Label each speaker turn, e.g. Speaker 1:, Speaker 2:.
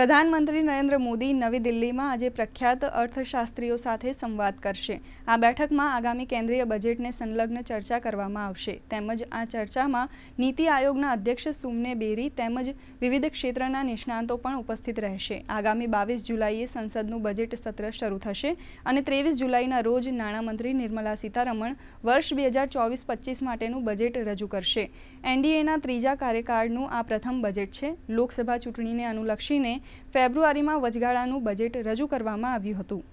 Speaker 1: પ્રધાનમંત્રી નરેન્દ્ર મોદી નવી દિલ્હીમાં આજે પ્રખ્યાત અર્થશાસ્ત્રીઓ સાથે સંવાદ કરશે આ બેઠકમાં આગામી કેન્દ્રીય બજેટને સંલગ્ન ચર્ચા કરવામાં આવશે તેમજ આ ચર્ચામાં નીતિ આયોગના અધ્યક્ષ સુમને બેરી તેમજ વિવિધ ક્ષેત્રના નિષ્ણાંતો પણ ઉપસ્થિત રહેશે આગામી બાવીસ જુલાઈએ સંસદનું બજેટ સત્ર શરૂ થશે અને ત્રેવીસ જુલાઈના રોજ નાણામંત્રી નિર્મલા સીતારમણ વર્ષ બે હજાર ચોવીસ પચીસ માટેનું બજેટ રજૂ કરશે એનડીએના ત્રીજા કાર્યકાળનું આ પ્રથમ બજેટ છે લોકસભા ચૂંટણીને અનુલક્ષીને ફેબ્રુઆરીમાં વચગાળાનું બજેટ રજૂ કરવામાં આવ્યું હતું